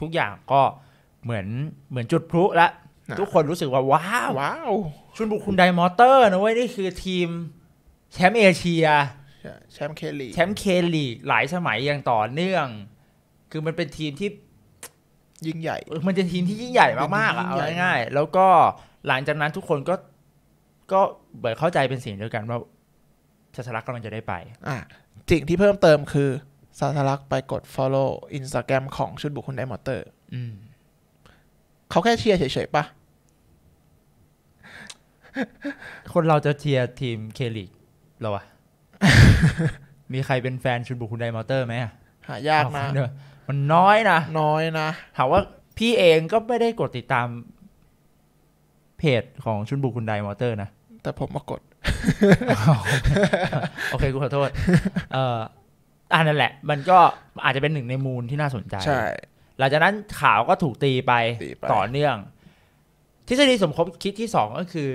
ทุกอย่างก็เหมือนเหมือนจุดพลุละ ทุกคนรู้สึกว่าว้าวว้าวชุนบุคุณไดมอเตอร์นะเว้ยนี่คือทีมแชมป์เอเชียแชมป์เคลีแชมป์เคลีหลายสมัยอย่างต่อเนื่อง คือมันเป็นทีมที่ ยิ่งใหญ่ มันจะทีมที่ยิ่งใหญ่มากๆอ่ะง่ายๆแล้วก็หลังจากนั้นทุกคนก็ก็เบิดเข้าใจเป็นสิ่งเดียวกัน ว่าศาสลักกำลังจะได้ไปอ่ะสิ่งที่เพิ่มเติมคือศาสลักไปกด follow ินสตาแกรมของชุดบุคคลไดมอเตอร์อืมเขาแค่เชียร์เฉยๆปะคนเราจะเชียร์ทีมเคลิกเราอะมีใครเป็นแฟนชุนบุคุณไดมอเตอร์ไหมหายากนะ มันน้อยนะ น้อยนะ ถามว่าพี่เองก็ไม่ได้กดติดตามเพจของชุนบุคุณไดมอเตอร์นะ แต่ผมมากด โอเคกูขอโทษเอ่ออันนั่นแหละ มันก็อาจจะเป็นหนึ่งในมูลที่น่าสนใจใช่หลังจากนั้นข่าวก็ถูกตีไปตไปต่อเนื่อง ทฤษฎีสมคบคิดที่สองก็คือ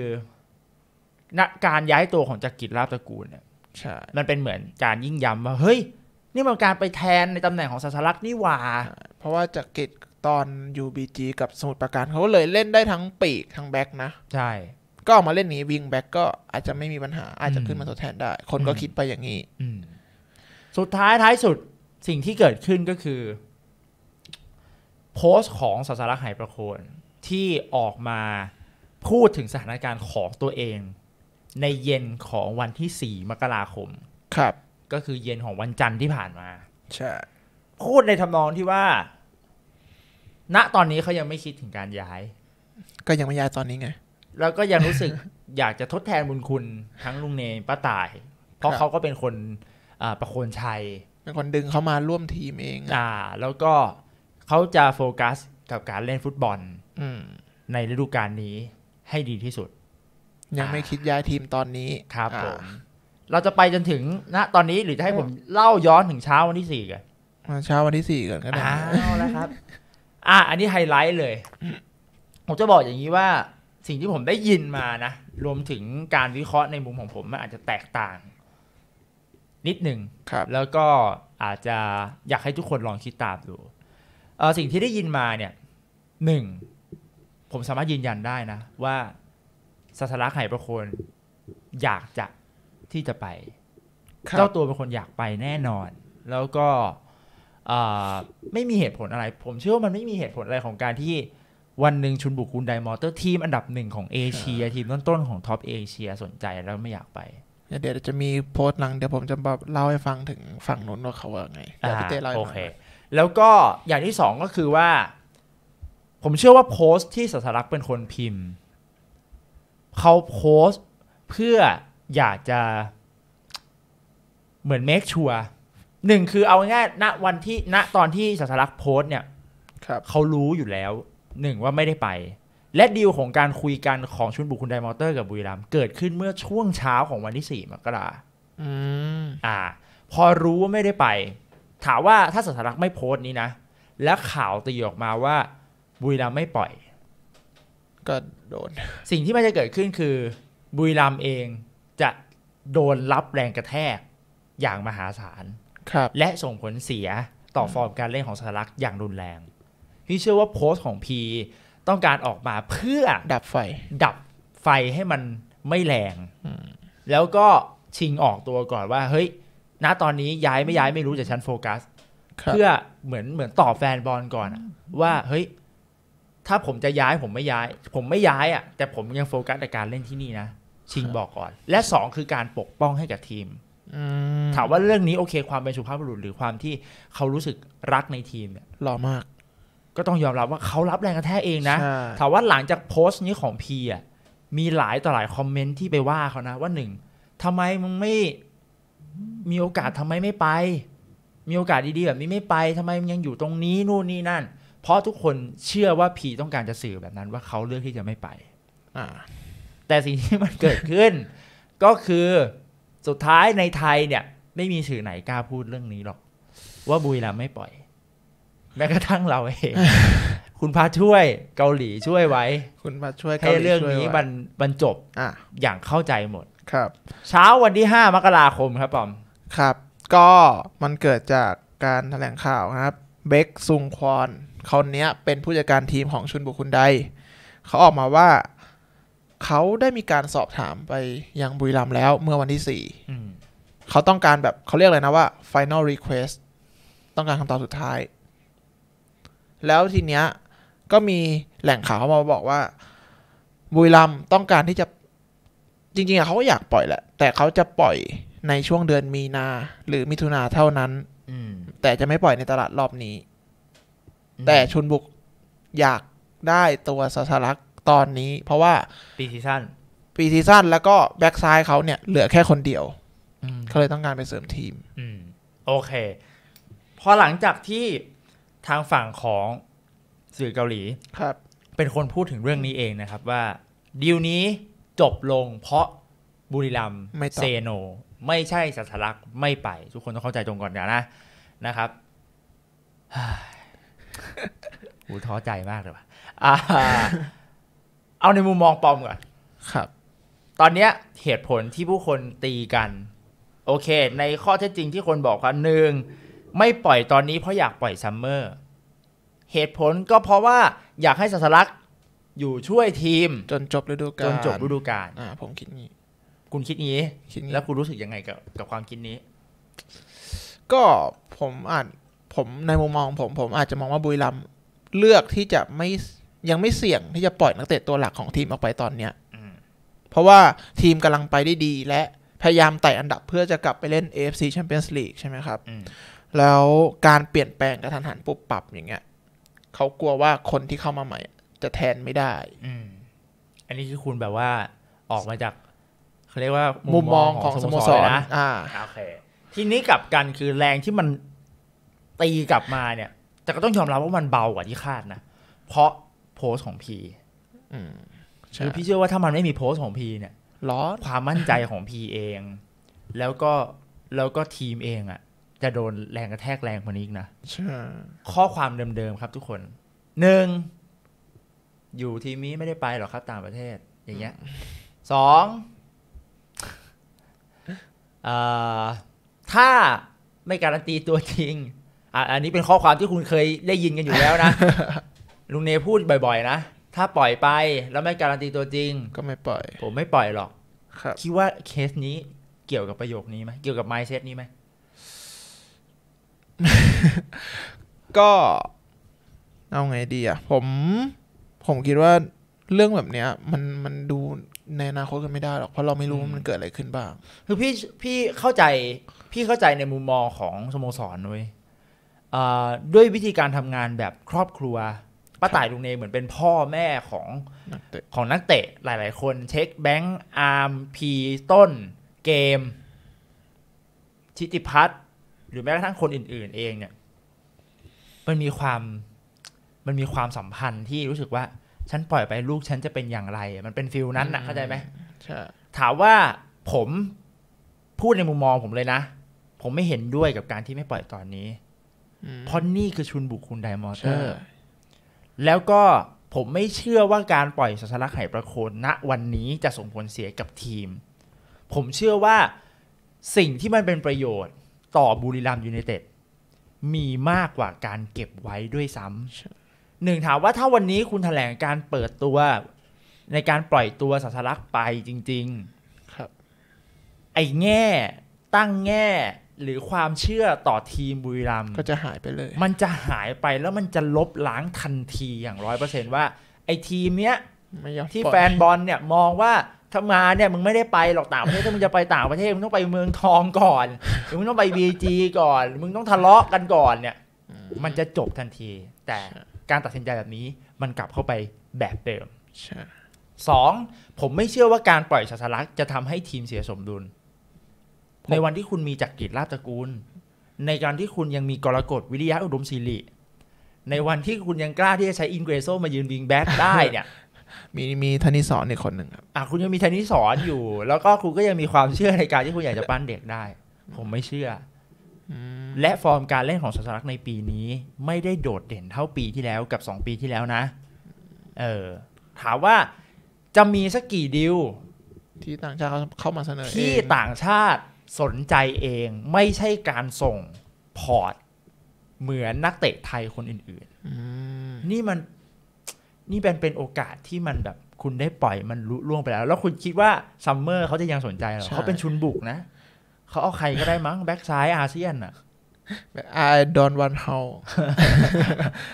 ะการย้ายตัวของจักรกิจลาบตระกูลเนี่ยมันเป็นเหมือนการยิ่งย้ำว่า เฮ้ย นี่มันการไปแทนในตำแหน่งของสัสลักษณ์นี่หว่า เพราะว่าจักริดตอนยูีจี กับสมุทรปราการเขาเลยเล่นได้ทั้งปีกทั้งแบ็กนะ ใช่ ก็ออกมาเล่นนี้วิงแบ็กก็อาจจะไม่มีปัญหา อาจจะขึ้นมาทดแทนได้ คนก็คิดไปอย่างนี้ อืสุดท้ายท้ายสุดสิ่งที่เกิดขึ้นก็คือโพสต์ของสสารหายประโคน ที่ออกมาพูดถึงสถานการณ์ของตัวเอง ในเย็นของวันที่สี่มกราคม ครับ ก็คือเย็นของวันจันทร์ที่ผ่านมา ใช่พูดในทำนองที่ว่า ณตอนนี้เขายังไม่คิดถึงการย้าย ก็ยังไม่ย้ายตอนนี้ไง แล้วก็ยังรู้สึกอยากจะทดแทนบุญคุณทั้งลุงเนยป้าตาย เพราะเขาก็เป็นคนประโคนชัยเป็นคนดึงเขามาร่วมทีมเองอ่า แล้วก็เขาจะโฟกัสกับการเล่นฟุตบอลในฤดูกาลนี้ ให้ดีที่สุด ยังไม่คิดย้ายทีมตอนนี้ครับผมเราจะไปจนถึงณตอนนี้หรือจะให้ผมเล่าย้อนถึงเช้าวันที่สี่กันเช้าวันที่สี่ก่อนก็ได้เอาแล้วครับ อ่ะอันนี้ไฮไลท์เลยผมจะบอกอย่างนี้ว่า สิ่งที่ผมได้ยินมานะรวมถึงการวิเคราะห์ในมุมของผมมันอาจจะแตกต่าง นิดหนึ่งแล้วก็อาจจะอยากให้ทุกคนลองคิดตามดูสิ่งที่ได้ยินมาเนี่ยหนึ่งผมสามารถยืนยันได้นะ ว่าสัสลักไห่ประโคนอยากจะที่จะไป เจ้าตัวเป็นคนอยากไปแน่นอน แล้วก็ไม่มีเหตุผลอะไร ผมเชื่อว่ามันไม่มีเหตุผลอะไรของการที่วันหนึ่งชุนบุกคุณไดมอเตอร์ทีมอันดับหนึ่งของเอเชียทีมต้นๆของท็อปเอเชีย สนใจแล้วไม่อยากไปเดี๋ยวจะมีโพสต์หลัง เดี๋ยวผมจะเล่าให้ฟังถึงฝั่งนู้นว่าเขาว่าไงเดี๋ยวพี่เต้เล่าให้ฟังแล้วก็อย่างที่สองก็คือว่า ผมเชื่อว่าโพสต์ที่สัสรักเป็นคนพิมพ์ เขาโพสต์เพื่ออยากจะเหมือนเมคชัวหนึ่งคือเอาง่ายๆณวันที่ณตอนที่สัสรักโพสต์เนี่ยเขารู้อยู่แล้ว หนึ่งว่าไม่ได้ไป และดีลของการคุยกันของชุนบุคุณไดมอเตอร์กับบุรีรัมเกิดขึ้นเมื่อช่วงเช้าของวันที่สี่มกราอ่า พอรู้ว่าไม่ได้ไปถามว่าถ้าสัตลักไม่โพสต์นี้นะ แล้วข่าวตีออกมาว่า บุรีรัมไม่ปล่อย ก็โดนสิ่งที่มันจะเกิดขึ้นคือ บุรีรัมเองจะโดนรับแรงกระแทกอย่างมหาศาลครับและส่งผลเสียต่อฟอร์มการเล่นของสัตลักอย่างรุนแรงพี่เชื่อว่าโพสต์ของพีต้องการออกมาเพื่อ ดับไฟ ดับไฟให้มันไม่แรงแล้วก็ชิงออกตัวก่อนว่า เฮ้ยณตอนนี้ย้ายไม่ย้ายไม่รู้แต่ฉันโฟกัสเพื่อเหมือนเหมือนตอบแฟนบอลก่อนอะว่า เฮ้ย ถ้าผมจะย้ายผมไม่ย้าย ผมไม่ย้ายอะ่ะแต่ผมยังโฟกัสในการเล่นที่นี่นะชิงบอกก่อน และสองคือการปกป้องให้กับทีมถามว่าเรื่องนี้โอเค ความเป็นสุภาพบุรุษหรือความที่เขารู้สึกรักในทีมเนี่ยหล่อมาก ก็ต้องยอมรับว่าเขารับแรงกระแทกเองนะถามว่าหลังจากโพสต์นี้ของพีอ่ะมีหลายต่อหลายคอมเมนต์ที่ไปว่าเขานะว่าหนึ่งทำไมมึงไม่มีโอกาสทำไมไม่ไป มีโอกาสดีๆแบบนี้ไม่ไป ทำไมยังอยู่ตรงนี้นู่นนี่นั่น เพราะทุกคนเชื่อว่าผีต้องการจะสื่อแบบนั้นว่าเขาเลือกที่จะไม่ไปอแต่สิ่งที่มันเกิดขึ้น ก็คือสุดท้ายในไทยเนี่ย ไม่มีสื่อไหนกล้าพูดเรื่องนี้หรอก ว่าบุยลัไม่ปล่อยแม้กระทั่งเราเองคุณพาช่วยเกาหลีช่วยไว้ คุณพาช่วยให้เรื่องนี้บรรจบออย่างเข้าใจหมด ครับ เช้าวันที่ห้ามกราคมครับปอมครับ ก็มันเกิดจากการแถลงข่าวครับ เบคซุงควอนเขาเนี้ยเป็นผู้จัดการทีมของชุนบุคุณไดเขาออกมาว่าเขาได้มีการสอบถามไปยังบุรีรัมแล้วเมื่อวันที่สี่เขาต้องการแบบเขาเรียกอะไรนะว่า final request ต้องการคำตอบสุดท้าย แล้วทีเนี้ยก็มีแหล่งข่าวมาบอกว่า บุรีรัมต้องการที่จะจริงๆอะเขาก็อยากปล่อยแหละแต่เขาจะปล่อยในช่วงเดือนมีนาหรือมิถุนาเท่านั้นแต่จะไม่ปล่อยในตลาดรอบนี้ แต่ชุนบุกอยากได้ตัวสัสลักตอนนี้ เพราะว่าปีซีซั่นปีซีซั่นแล้วก็แบ็กซ้ายเขาเนี่ย เหลือแค่คนเดียวเขาเลยต้องการไปเสริมทีมโอเคพอหลังจากที่ทางฝั่งของสื่อเกาหลีครับ เป็นคนพูดถึงเรื่องนี้เองนะครับ ว่าดีลนี้จบลงเพราะบุรีรัมเซโนไม่ใช่สัสลักไม่ไปทุกคนต้องเข้าใจตรงก่อนอย่านะนะครับกูท้อใจมากเลยว่ะเอาในมุมมองปอมก่อนครับ ตอนเนี้ยเหตุผลที่ผู้คนตีกัน โอเค ในข้อเท็จจริงที่คนบอกว่าหนึ่งไม่ปล่อยตอนนี้เพราะอยากปล่อยซัมเมอร์เหตุผลก็เพราะว่าอยากให้สัสลักอยู่ช่วยทีมจนจบฤดูกาลจนจบฤดูกาลอ่าผมคิดงี้คุณคิดงี้ แล้วคุณรู้สึกยังไงกับกับความคิดนี้ ก็ผมอาจผมในมุมมองผมผมอาจจะมองว่าบุรีรัมเลือกที่จะไม่ยังไม่เสี่ยงที่จะปล่อยนักเตะตัวหลักของทีมออกไปตอนเนี้ยเพราะว่าทีมกำลังไปได้ดีและพยายามไต่อันดับเพื่อจะกลับไปเล่น AFC Champions League ใช่ไหมครับ แล้วการเปลี่ยนแปลงกระทันหันปุบปรับอย่างเงี้ยเขากลัวว่าคนที่เข้ามาใหม่ จะแทนไม่ได้อันนี้คือคุณแบบว่าออกมาจากเรียกว่ามุมมองของสโมสรนะอ่าโอเค ทีนี้กลับกันคือแรงที่มันตีกลับมาเนี่ย แต่ก็ต้องยอมรับว่ามันเบากว่าที่คาดนะ เพราะโพสของพีคือพี่เชื่อว่าถ้ามันไม่มีโพสของพีเนี่ยล้อความมั่นใจของพีเอง แล้วก็แล้วก็ทีมเองอะ่ะ จะโดนแรงกระแทกแรงกว่านี้อีกนะข้อความเดิมๆครับทุกคน หนึ่ง อยู่ทีมนี้ไม่ได้ไปหรอกครับต่างประเทศ อย่างเงี้ย สองถ้าไม่การันตีตัวจริงอันนี้เป็นข้อความที่คุณเคยได้ยินกันอยู่แล้วนะลุงเนพูดบ่อยๆ นะถ้าปล่อยไปแล้วไม่การันตีตัวจริง ก็ไม่ปล่อย ผมไม่ปล่อยหรอกครับ คิดว่าเคสนี้เกี่ยวกับประโยคนี้ไหมเกี่ยวกับไมซ์เซตนี้ไหมก็เอาไงดีอ่ะผม ผมคิดว่าเรื่องแบบเนี้ยมันมันดูในอนาคตกันไม่ได้หรอกเพราะเราไม่รู้ว่ามันเกิดอะไรขึ้นบ้าง คือพี่พี่เข้าใจพี่เข้าใจในมุมมองของสโมสรเล้ยด้วยวิธีการทำงานแบบครอบครัวป้าต่ายลุงเนเหมือนเป็นพ่อแม่ของของนักเตะหลายๆคนเช็คแบงค์อาร์มพีต้นเกม ชิติพัฒน์หรือแม้กระทั่งคนอื่นๆเองเนี่ย มันมีความมันมีความสัมพันธ์ที่รู้สึกว่าฉันปล่อยไปลูกฉันจะเป็นอย่างไร มันเป็นฟิลนั้นนะเข้าใจไหมถามว่าผมพูดในมุมมองผมเลยนะ ผมไม่เห็นด้วยกับการที่ไม่ปล่อยตอนนี้เพราะนี่คือชุนบุกคุณไดมอเตอร์ แล้วก็ผมไม่เชื่อว่าการปล่อยสัสลักไหประโคนณวันนี้จะส่งผลเสียกับทีม ผมเชื่อว่าสิ่งที่มันเป็นประโยชน์ต่อบุรีรัมยูไนเต็ดมีมากกว่าการเก็บไว้ด้วยซ้ำหนึ่งถามว่าถ้าวันนี้คุณถแถลงการเปิดตัวในการปล่อยตัวสัสลักไปจริง ๆครับ ไอ้แง่ตั้งแง่หรือความเชื่อต่อทีมบุรีรัมก็จะหายไปเลย มันจะหายไปแล้วมันจะลบล้างทันทีอย่างร้อยเปอร์เซนว่าไอ้ทีมเนี้ยที่แฟนบอลเนี่ยมองว่าถ้ามาเนี่ยมึงไม่ได้ไปหรอกต่างประเทศถ้ามึงจะไปต่างประเทศมึงต้องไปเมืองทองก่อนมึงต้องไปบีจีก่อน มึงต้องทะเลาะกันก่อนเนี่ย มันจะจบทันทีแต่การตัดสินใจแบบนี้มันกลับเข้าไปแบบเดิม สองผมไม่เชื่อว่าการปล่อยสาสลักจะทำให้ทีมเสียสมดุล ในวันที่คุณมีจักรกลาบตระกูลในการที่คุณยังมีกรกฎวิริยะอุดมศิริในวันที่คุณยังกล้าที่จะใช้อินเกรโซมายืนวิงแบ็กได้เนี่ย มีมีทนิสอนในคนหนึ่งครับอ่ะคุณยังมีทนิสอนอยู่ แล้วก็คุณก็ยังมีความเชื่อในการที่คุณอยากจะปั้นเด็กได้ ผมไม่เชื่อและฟอร์มการเล่นของสัสลักในปีนี้ ไม่ได้โดดเด่นเท่าปีที่แล้วกับ 2 ปีที่แล้วนะ เออถามว่าจะมีสักกี่ดิวที่ต่างชาติเขาเข้ามาเสนอที่ต่างชาติสนใจเอง ไม่ใช่การส่งพอร์ต เหมือนนักเตะไทยคนอื่นๆนี่มันนี่เป็นเป็นโอกาสที่มันแบบ คุณได้ปล่อยมันรุ่วงไปแล้ว แล้วคุณคิดว่าซัมเมอร์เขาจะยังสนใจหรอ เขาเป็นชุนบุกนะเขาเอาใครก็ได้มั้งแบ็กซ้ายอาเซียนอ่ะไอดอนวันเฮา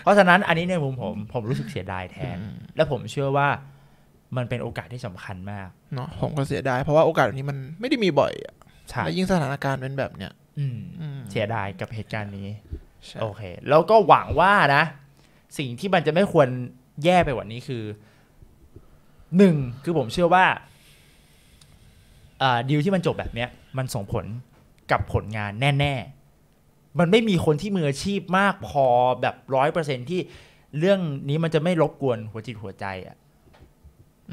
เพราะฉะนั้นอันนี้ในมุมผมผมรู้สึกเสียดายแทน และผมเชื่อว่ามันเป็นโอกาสที่สำคัญมากเนาะผมก็เสียดาย เพราะว่าโอกาสแบบนี้มันไม่ได้มีบ่อยและยิ่งสถานการณ์เป็นแบบเนี้ยเสียดายกับเหตุการณ์นี้ โอเค แล้วก็หวังว่านะ สิ่งที่มันจะไม่ควรแย่ไปกว่านี้คือหนึ่งคือผมเชื่อว่าดีลที่มันจบแบบเนี้ยมันส่งผลกับผลงานแน่ ๆ มันไม่มีคนที่มืออาชีพมากพอแบบร้อยเปอร์เซ็นที่ เรื่องนี้มันจะไม่รบกวนหัวจิตหัวใจอะ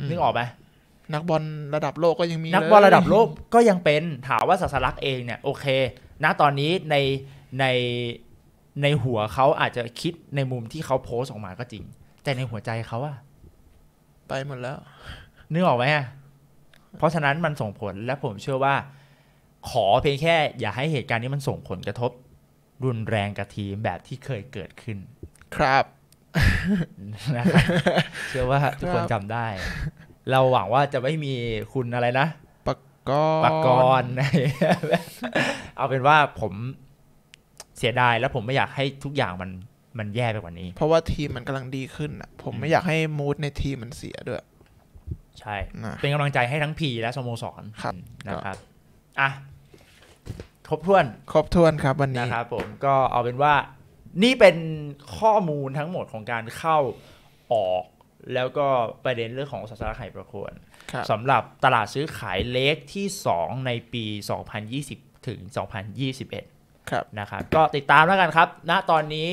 นึกออกไหมนักบอลระดับโลกก็ยังมีนักบอลระดับโลกก็ยังเป็นถามว่าศาสลักษ์เองเนี่ยโอเคนะตอนนี้ในในในหัวเขาอาจจะคิดในมุมที่เขาโพสออกมาก็จริง แต่ในหัวใจเขาอะไปหมดแล้วนึกออกไหมะเพราะฉะนั้นมันส่งผลและผมเชื่อว่าขอเพียงแค่อย่าให้เหตุการณ์นี้มันส่งผลกระทบรุนแรงกับทีมแบบที่เคยเกิดขึ้น ครับนะเชื่อว่าทุกคนจำได้ เราหวังว่าจะไม่มีคุณอะไรนะปากกนปากกนเอาเป็นว่าผมเสียดายแล้วผมไม่อยากให้ทุกอย่างมันมันแย่ไปกว่านี้ เพราะว่าทีมมันกำลังดีขึ้นอ่ะผมไม่อยากให้มูดในทีมมันเสียด้วย ใช่ เป็นกำลังใจให้ทั้งพีและสโมสรนะครับอ่ะครบถ้วนครบถ้วนครับ วันนี้นะครับ ผมก็เอาเป็นว่านี่เป็นข้อมูลทั้งหมดของการเข้าออก แล้วก็ประเด็นเรื่องของสัสนาไข่ประควนสำหรับตลาดซื้อขายเล็กที่ 2 ในปี 2020ถึง2021ครับนะครับ ก็ติดตามแล้วกันครับ ณตอนนี้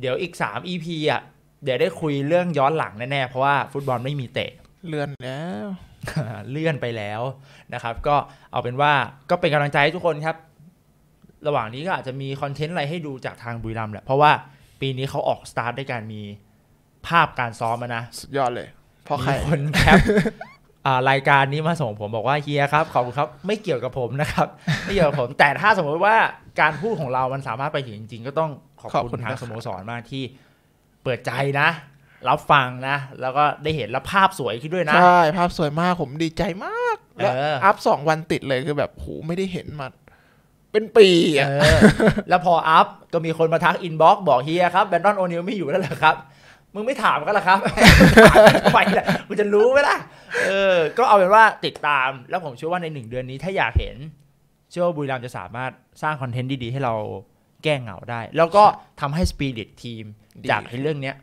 เดี๋ยวอีก 3 EP อ่ะ เดี๋ยวได้คุยเรื่องย้อนหลังแน่ๆ เพราะว่าฟุตบอลไม่มีเตะเลื่อนแล้ว เลื่อนไปแล้วนะครับ ก็เอาเป็นว่าก็เป็นกำลังใจให้ทุกคนครับระหว่างนี้ก็อาจจะมีคอนเทนต์อะไรให้ดูจากทางบุรีรัมย์แหละเพราะว่าปีนี้เขาออกสตาร์ทด้วยการมีภาพการซ้อมนะสุดยอดเลยเพราะใครคนแคปรายการนี้มาส่งผมบอกว่า เฮียครับขอบคุณครับไม่เกี่ยวกับผมนะครับไม่เกี่ยวกับผมแต่ถ้าสมมติว่าการพูดของเรามันสามารถไปถึงจริงๆ ก็ต้องขอบคุณทางสโมสรมากที่เปิดใจนะ รับฟังนะแล้วก็ได้เห็นแล้วภาพสวยขึ้นด้วยนะใช่ภาพสวยมากผมดีใจมากแล้วอัพสองวันติดเลยคือแบบโหไม่ได้เห็นมาเป็นปีอ่ะแล้วพออัพก็มีคนมาทักอินบ็อกบอกเฮียครับ แบนดอนโอนิลไม่อยู่แล้วเหรอครับ มึงไม่ถามก็ลวครับไปละมึงจะรู้ไหมล่ะ เออก็เอาเป็นว่าติดตามแล้วผมเชื่อว่าในหนึ่งเดือนนี้ถ้าอยากเห็นเชื่อว่าบุรีรัมจะสามารถสร้างคอนเทนต์ดี ๆ ให้เราแก้เหงาได้ แล้วก็ทำให้สปิริตทีมจากเรื่องเนี้ย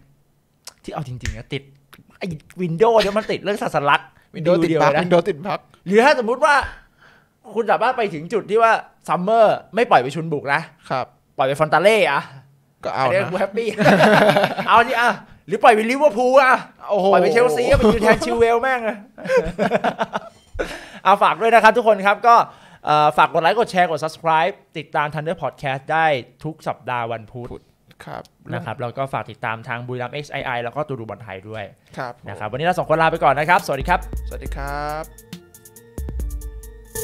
ที่เอาจริงๆนะติดไอ้วินโดว์เนี่ยมันติดเรื่องศาสลักวินโดว์ติดพักวินโดว์ติดพักหรือถ้าสมมุติว่าคุณสามารถไปถึงจุดที่ว่าซัมเมอร์ไม่ปล่อยไปชุนบุกนะ ครับ ปล่อยไปฟอนตาเล่อะก็เอาเนยกูแฮปปี้เอานี่อะหรือปล่อยไปลิเวอร์พูลอะโอ้โห ปล่อยไปเชลซีก็ไปยืนแทนชิวเวลแม่งเอาฝากด้วยนะครับทุกคนครับก็ฝากกดไลค์กดแชร์กด subscribe ติดตาม Thunder Podcast ได้ทุกสัปดาห์วันพุธ ครับ นะครับแล้วก็ฝากติดตามทางบุรีรัมย์ XII แล้วก็ตูดูบอลไทยด้วย ครับ นะครับวันนี้เราสองคนลาไปก่อนนะครับสวัสดีครับ สวัสดีครับ